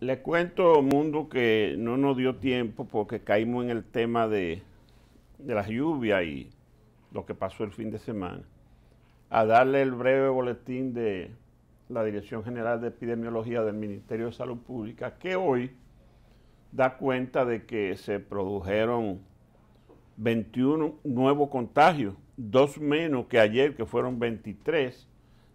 Le cuento, mundo, que no nos dio tiempo porque caímos en el tema de, las lluvias y lo que pasó el fin de semana, a darle el breve boletín de la Dirección General de Epidemiología del Ministerio de Salud Pública, que hoy da cuenta de que se produjeron 21 nuevos contagios, dos menos que ayer, que fueron 23,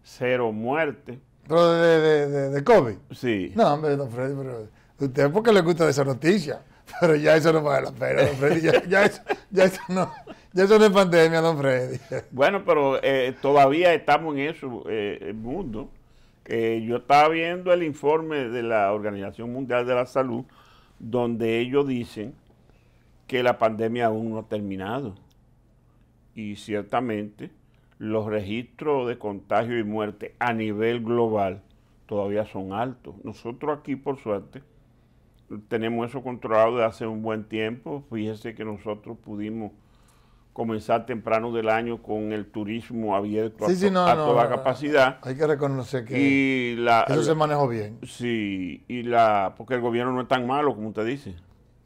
cero muertes pero de, de, de, COVID. Sí. No, hombre, don Freddy, pero usted por qué le gusta esa noticia. Pero ya eso no vale la pena, don Freddy. Ya, eso, no, ya eso no es pandemia, don Freddy. Bueno, pero eh, todavía estamos en eso, eh, el mundo. Eh, yo estaba viendo el informe de la Organización Mundial de la Salud, donde ellos dicen que la pandemia aún no ha terminado. Y ciertamente los registros de contagio y muerte a nivel global todavía son altos. Nosotros aquí, por suerte, tenemos eso controlado desde hace un buen tiempo. Fíjese que nosotros pudimos comenzar temprano del año con el turismo abierto a, toda capacidad. Hay que reconocer que eso se manejó bien. Sí, y la porque el gobierno no es tan malo como usted dice.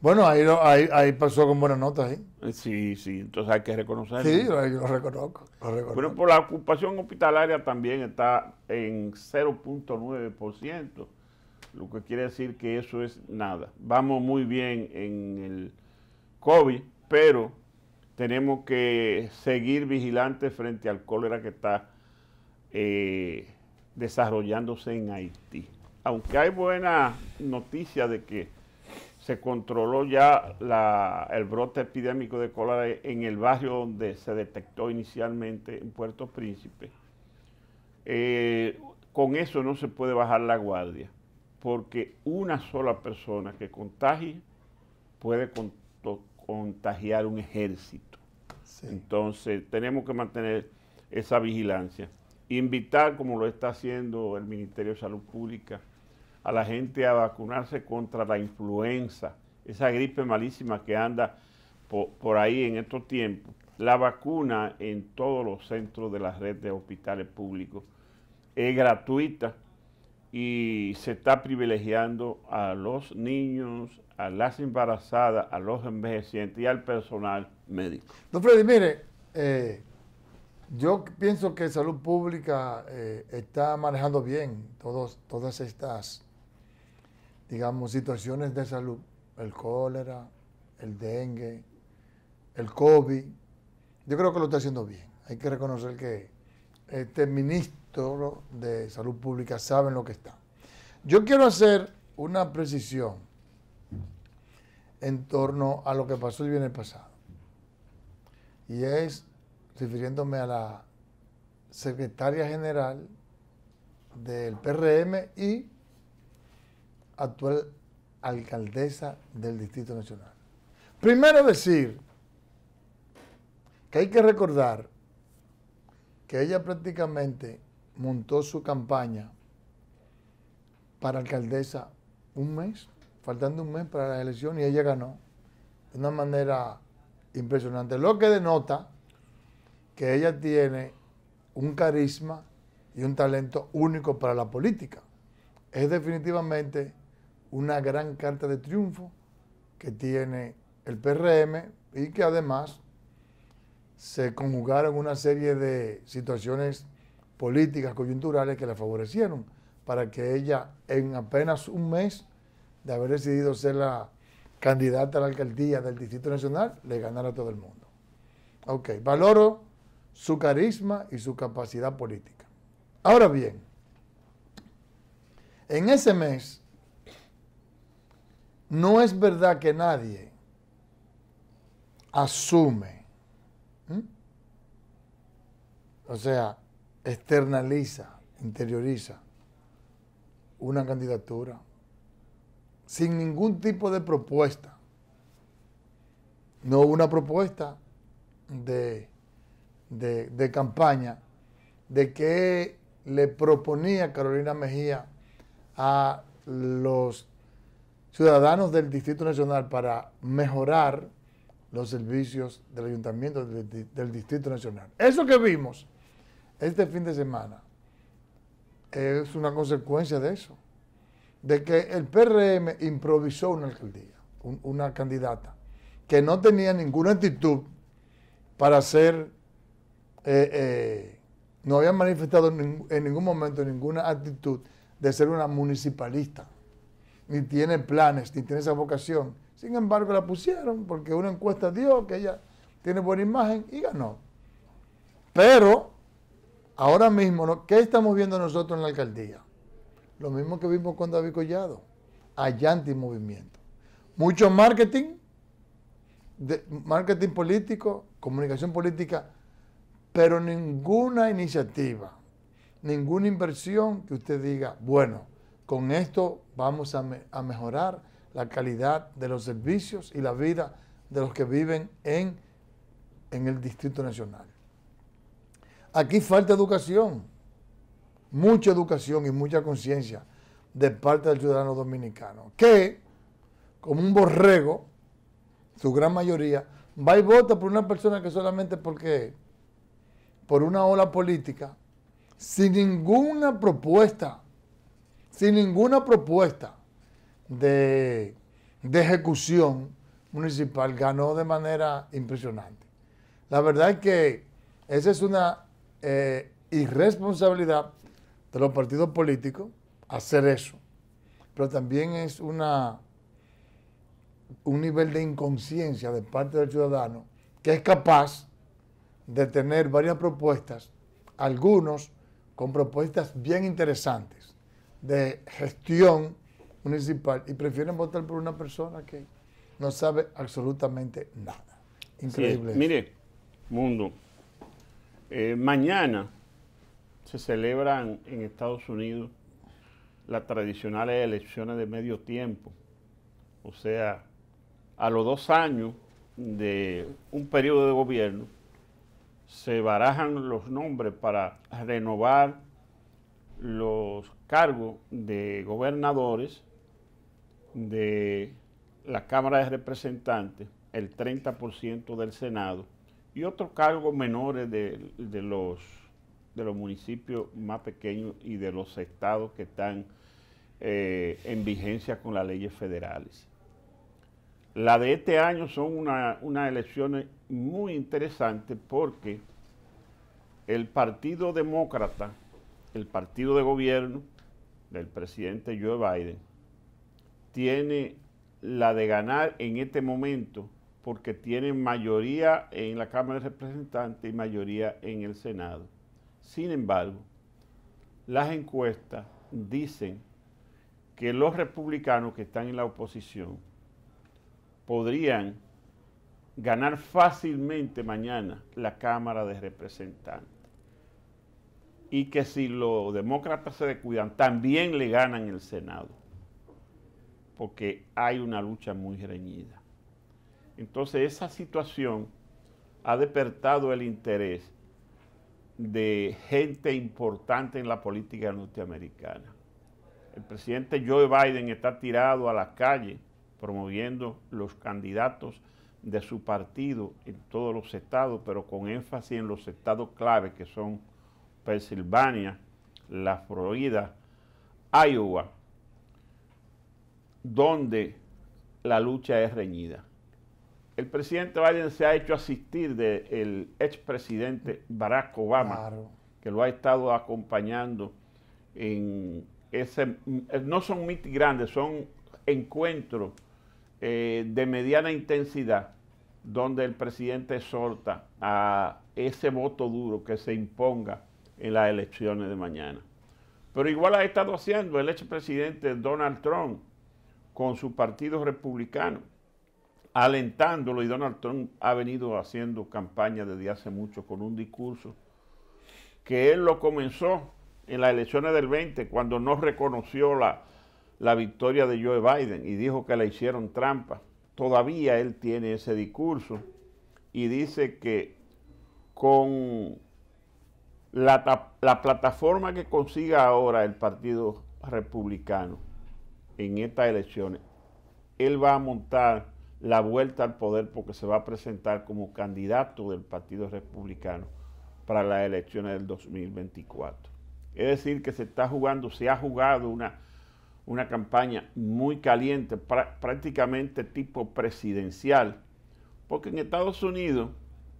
Bueno, ahí, ahí, ahí, pasó con buenas notas. ¿eh? Eh, sí, sí, entonces hay que reconocerlo. Sí, lo, reconozco, lo Pero por la ocupación hospitalaria también está en 0.9%, lo que quiere decir que eso es nada. Vamos muy bien en el COVID, pero tenemos que seguir vigilantes frente al cólera que está eh, desarrollándose en Haití. Aunque hay buena noticia de que se controló ya el brote epidémico de cólera en el barrio donde se detectó inicialmente en Puerto Príncipe. Eh, con eso no se puede bajar la guardia, porque una sola persona que contagie puede contagiar un ejército. Entonces tenemos que mantener esa vigilancia. Invitar, como lo está haciendo el Ministerio de Salud Pública, a la gente a vacunarse contra la influenza, esa gripe malísima que anda por, ahí en estos tiempos. La vacuna en todos los centros de la red de hospitales públicos es gratuita y se está privilegiando a los niños, a las embarazadas, a los envejecientes y al personal médico. Don Freddy, mire, eh, yo pienso que Salud Pública eh, está manejando bien todos, todas estas digamos, situaciones de salud, el cólera, el dengue, el COVID. Yo creo que lo está haciendo bien. Hay que reconocer que este ministro de Salud Pública sabe en lo que está. Yo quiero hacer una precisión en torno a lo que pasó el viernes pasado. Y es refiriéndome a la secretaria general del PRM y actual alcaldesa del Distrito Nacional. Primero decir que hay que recordar que ella prácticamente montó su campaña para alcaldesa un mes, faltando un mes para la elección y ella ganó de una manera impresionante, lo que denota que ella tiene un carisma y un talento único para la política. Es definitivamente una gran carta de triunfo que tiene el PRM y que además se conjugaron una serie de situaciones políticas coyunturales que la favorecieron para que ella en apenas un mes de haber decidido ser la candidata a la alcaldía del Distrito Nacional le ganara a todo el mundo. Ok, valoro su carisma y su capacidad política. Ahora bien, en ese mes no es verdad que nadie asume, o sea, externaliza, interioriza una candidatura sin ningún tipo de propuesta. No una propuesta de, de campaña de que le proponía Carolina Mejía a los ciudadanos del Distrito Nacional para mejorar los servicios del Ayuntamiento del, Distrito Nacional. Eso que vimos este fin de semana es una consecuencia de eso, de que el PRM improvisó una alcaldía, una candidata, que no tenía ninguna actitud para ser, eh, eh, no había manifestado en ningún momento ninguna actitud de ser una municipalista ni tiene planes, ni tiene esa vocación. Sin embargo, la pusieron porque una encuesta dio que ella tiene buena imagen y ganó. Pero, ahora mismo, ¿qué estamos viendo nosotros en la alcaldía? Lo mismo que vimos con David Collado, allante y movimiento. Mucho marketing, marketing político, comunicación política, pero ninguna iniciativa, ninguna inversión que usted diga, bueno, con esto vamos a, mejorar la calidad de los servicios y la vida de los que viven en, el Distrito Nacional. Aquí falta educación, mucha educación y mucha conciencia de parte del ciudadano dominicano, que como un borrego, su gran mayoría, va y vota por una persona que solamente porque, por una ola política, sin ninguna propuesta sin ninguna propuesta de, ejecución municipal, ganó de manera impresionante. La verdad es que esa es una eh, irresponsabilidad de los partidos políticos hacer eso, pero también es una un nivel de inconsciencia de parte del ciudadano que es capaz de tener varias propuestas, algunos con propuestas bien interesantes, de gestión municipal y prefieren votar por una persona que no sabe absolutamente nada. Increíble. mire, mundo, eh, mañana se celebran en Estados Unidos las tradicionales elecciones de medio tiempo, o sea, a los dos años de un periodo de gobierno, se barajan los nombres para renovar los cargo de gobernadores de la Cámara de Representantes, el 30% del Senado y otros cargos menores de, los, de los municipios más pequeños y de los estados que están eh, en vigencia con las leyes federales. La de este año son unas elecciones muy interesantes porque el Partido Demócrata, el Partido de Gobierno, del presidente Joe Biden tiene la de ganar en este momento porque tiene mayoría en la Cámara de Representantes y mayoría en el Senado. Sin embargo, las encuestas dicen que los republicanos que están en la oposición podrían ganar fácilmente mañana la Cámara de Representantes y que si los demócratas se descuidan, también le ganan el Senado, porque hay una lucha muy reñida. Entonces esa situación ha despertado el interés de gente importante en la política norteamericana. El presidente Joe Biden está tirado a la calle promoviendo los candidatos de su partido en todos los estados, pero con énfasis en los estados clave que son Pensilvania, la Florida, Iowa, donde la lucha es reñida. El presidente Biden se ha hecho asistir del expresidente Barack Obama, que lo ha estado acompañando en ese, no son mitos grandes, son encuentros eh, de mediana intensidad, donde el presidente exhorta a ese voto duro que se imponga en las elecciones de mañana. Pero igual ha estado haciendo el expresidente Donald Trump con su partido republicano, alentándolo, y Donald Trump ha venido haciendo campaña desde hace mucho con un discurso que él lo comenzó en las elecciones del 20, cuando no reconoció la, la victoria de Joe Biden y dijo que le hicieron trampa. Todavía él tiene ese discurso y dice que con la, plataforma que consiga ahora el Partido Republicano en estas elecciones, él va a montar la vuelta al poder porque se va a presentar como candidato del Partido Republicano para las elecciones del 2024. Es decir, que se está jugando, se ha jugado una, una campaña muy caliente, prácticamente tipo presidencial, porque en Estados Unidos,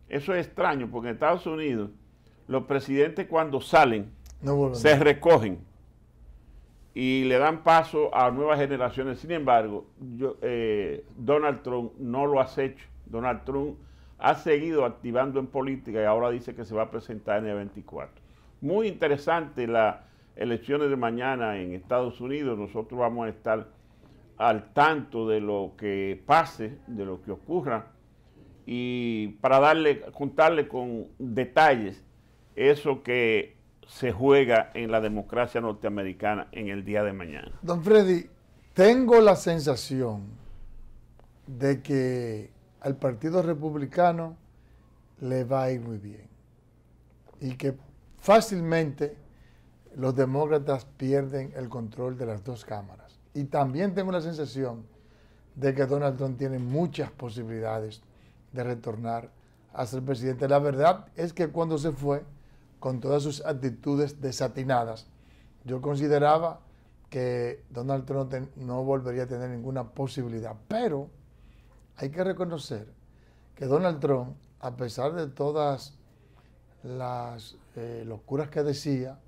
eso es extraño, porque en Estados Unidos los presidentes cuando salen se recogen y le dan paso a nuevas generaciones. Sin embargo, yo, eh, Donald Trump no lo ha hecho. Donald Trump ha seguido activando en política y ahora dice que se va a presentar en el 24. Muy interesante las elecciones de mañana en Estados Unidos. Nosotros vamos a estar al tanto de lo que pase, de lo que ocurra y para darle, contarle con detalles eso que se juega en la democracia norteamericana en el día de mañana. Don Freddy, tengo la sensación de que al Partido Republicano le va a ir muy bien y que fácilmente los demócratas pierden el control de las dos cámaras. Y también tengo la sensación de que Donald Trump tiene muchas posibilidades de retornar a ser presidente. La verdad es que cuando se fue, con todas sus actitudes desatinadas. Yo consideraba que Donald Trump no volvería a tener ninguna posibilidad, pero hay que reconocer que Donald Trump, a pesar de todas las eh, locuras que decía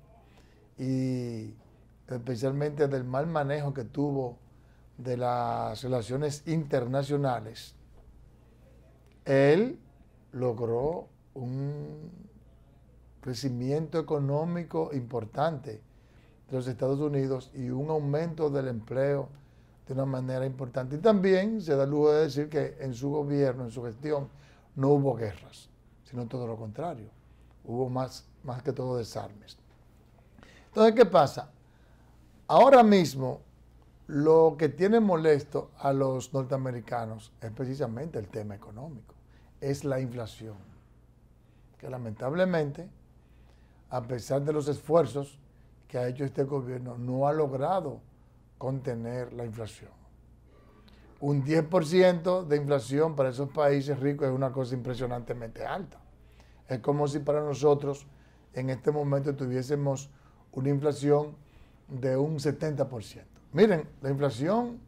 y especialmente del mal manejo que tuvo de las relaciones internacionales, él logró un crecimiento económico importante de los Estados Unidos y un aumento del empleo de una manera importante. Y también se da lujo de decir que en su gobierno, en su gestión, no hubo guerras, sino todo lo contrario. Hubo más, más que todo desarmes. Entonces, ¿qué pasa? Ahora mismo, lo que tiene molesto a los norteamericanos es precisamente el tema económico, es la inflación, que lamentablemente a pesar de los esfuerzos que ha hecho este gobierno, no ha logrado contener la inflación. Un 10% de inflación para esos países ricos es una cosa impresionantemente alta. Es como si para nosotros en este momento tuviésemos una inflación de un 70%. Miren, la inflación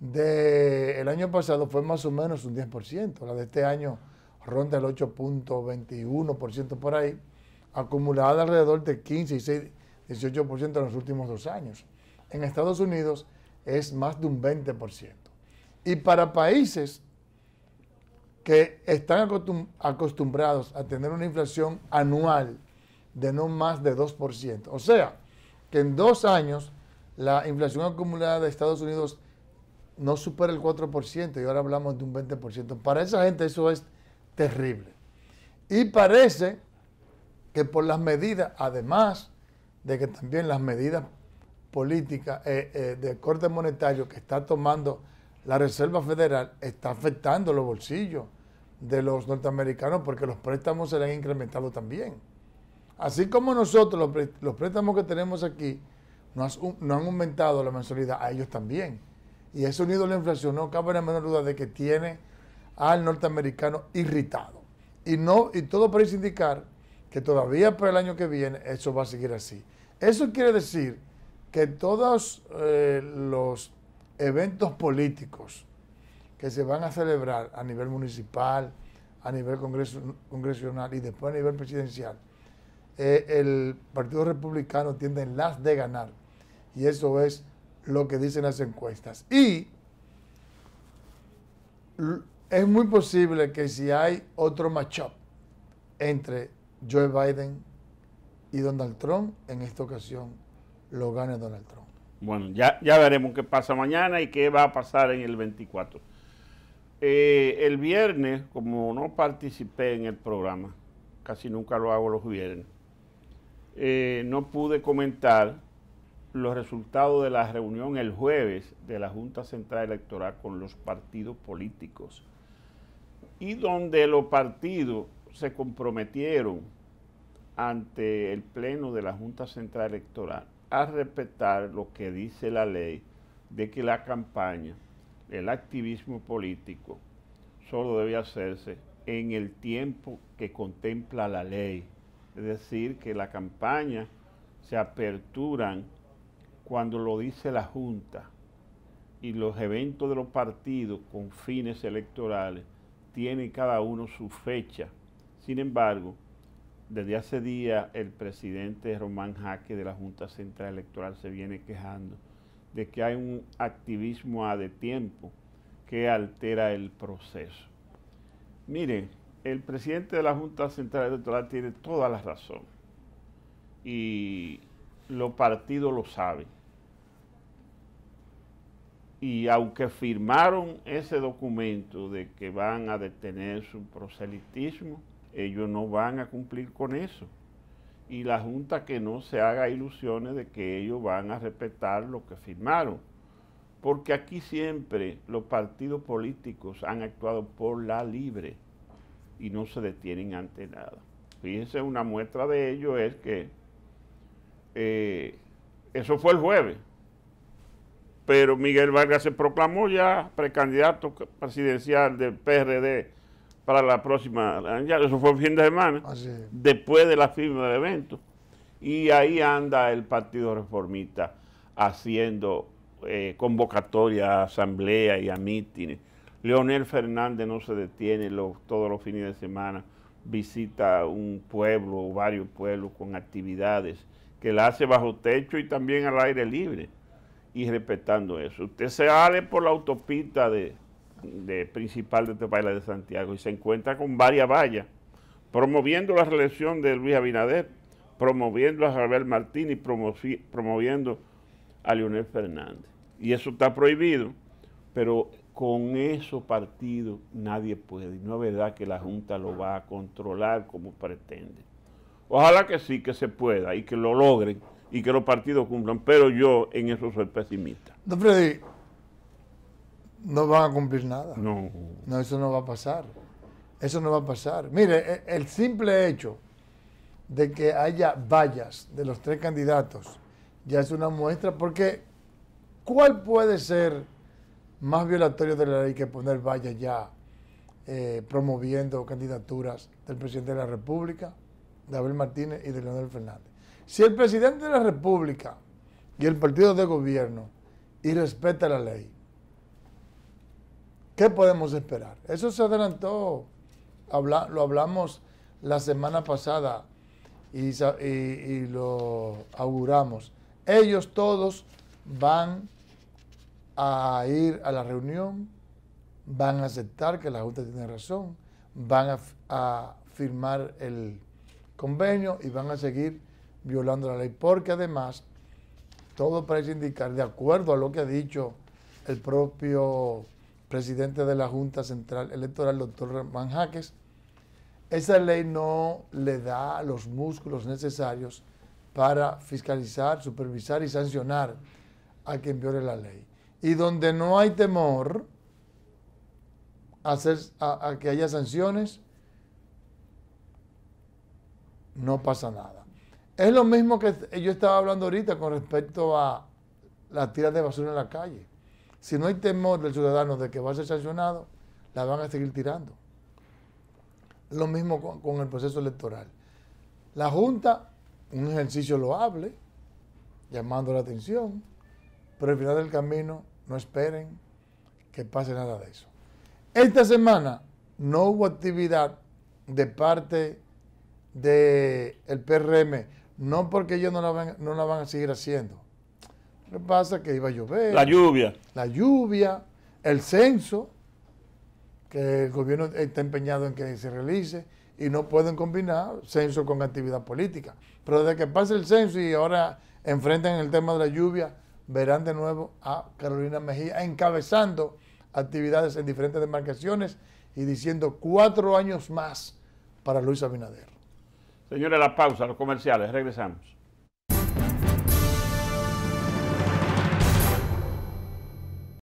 del año pasado fue más o menos un 10%, la de este año ronda el 8.21% por ahí acumulada alrededor de 15 y 18% en los últimos dos años. En Estados Unidos es más de un 20%. Y para países que están acostumbrados a tener una inflación anual de no más de 2%. O sea, que en dos años la inflación acumulada de Estados Unidos no supera el 4% y ahora hablamos de un 20%. Para esa gente eso es terrible. Y parece que por las medidas, además de que también las medidas políticas eh, eh, de corte monetario que está tomando la Reserva Federal está afectando los bolsillos de los norteamericanos porque los préstamos se le han incrementado también. Así como nosotros, los, préstamos que tenemos aquí, no, han aumentado la mensualidad, a ellos también. Y eso unido a la inflación, no cabe la menor duda de que tiene al norteamericano irritado. Y, no, y todo parece indicar que todavía para el año que viene eso va a seguir así. Eso quiere decir que todos eh, los eventos políticos que se van a celebrar a nivel municipal, a nivel congreso, congresional y después a nivel presidencial, eh, el Partido Republicano en las de ganar. Y eso es lo que dicen las encuestas. Y es muy posible que si hay otro matchup entre Joe Biden y Donald Trump, en esta ocasión lo gane Donald Trump. Bueno, ya, veremos qué pasa mañana y qué va a pasar en el 24. Eh, el viernes, como no participé en el programa, casi nunca lo hago los viernes, eh, no pude comentar los resultados de la reunión el jueves de la Junta Central Electoral con los partidos políticos y donde los partidos se comprometieron ante el Pleno de la Junta Central Electoral a respetar lo que dice la ley de que la campaña, el activismo político, solo debe hacerse en el tiempo que contempla la ley. Es decir, que la campaña se aperturan cuando lo dice la Junta y los eventos de los partidos con fines electorales tienen cada uno su fecha sin embargo, desde hace días el presidente Román Jaque de la Junta Central Electoral se viene quejando de que hay un activismo a de tiempo que altera el proceso. Miren, el presidente de la Junta Central Electoral tiene toda la razón y los partidos lo saben. Y aunque firmaron ese documento de que van a detener su proselitismo, ellos no van a cumplir con eso. Y la Junta que no se haga ilusiones de que ellos van a respetar lo que firmaron. Porque aquí siempre los partidos políticos han actuado por la libre y no se detienen ante nada. Fíjense, una muestra de ello es que eh, eso fue el jueves, pero Miguel Vargas se proclamó ya precandidato presidencial del PRD para la próxima, ya eso fue el fin de semana, después de la firma del evento. Y ahí anda el Partido Reformista haciendo eh, convocatoria a asamblea y a mítines. Leonel Fernández no se detiene todos los fines de semana, visita un pueblo o varios pueblos con actividades que la hace bajo techo y también al aire libre y respetando eso. Usted se sale por la autopista de, principal de este la de Santiago y se encuentra con varias vallas, promoviendo la reelección de Luis Abinader, promoviendo a Javier Martín y promoviendo a Leonel Fernández. Y eso está prohibido, pero con esos partidos nadie puede. No es verdad que la Junta lo va a controlar como pretende. Ojalá que sí, que se pueda y que lo logren y que los partidos cumplan, pero yo en eso soy pesimista no van a cumplir nada. No. No, eso no va a pasar. Eso no va a pasar. Mire, e, el simple hecho de que haya vallas de los tres candidatos ya es una muestra, porque ¿cuál puede ser más violatorio de la ley que poner vallas ya eh, promoviendo candidaturas del presidente de la República, de Abel Martínez y de Leonel Fernández? Si el presidente de la República y el partido de gobierno y respeta la ley, ¿Qué podemos esperar? Eso se adelantó, habla, lo hablamos la semana pasada y, lo auguramos. Ellos todos van a ir a la reunión, van a aceptar que la Junta tiene razón, van a, a firmar el convenio y van a seguir violando la ley, porque además todo parece indicar, de acuerdo a lo que ha dicho el propio presidente de la Junta Central Electoral, doctor Manjaques, esa ley no le da los músculos necesarios para fiscalizar, supervisar y sancionar a quien viole la ley. Y donde no hay temor a, que haya sanciones, no pasa nada. Es lo mismo que yo estaba hablando ahorita con respecto a las tiras de basura en la calle si no hay temor del ciudadano de que va a ser sancionado, la van a seguir tirando. Lo mismo con, el proceso electoral. La Junta, un ejercicio loable, llamando la atención, pero al final del camino no esperen que pase nada de eso. Esta semana no hubo actividad de parte del PRM, no porque ellos no la van a seguir haciendo, ¿Qué pasa? Que iba a llover. La lluvia. La lluvia, el censo, que el gobierno está empeñado en que se realice y no pueden combinar censo con actividad política. Pero desde que pase el censo y ahora enfrentan el tema de la lluvia, verán de nuevo a Carolina Mejía encabezando actividades en diferentes demarcaciones y diciendo cuatro años más para Luis Abinader. Señores, la pausa, los comerciales, regresamos.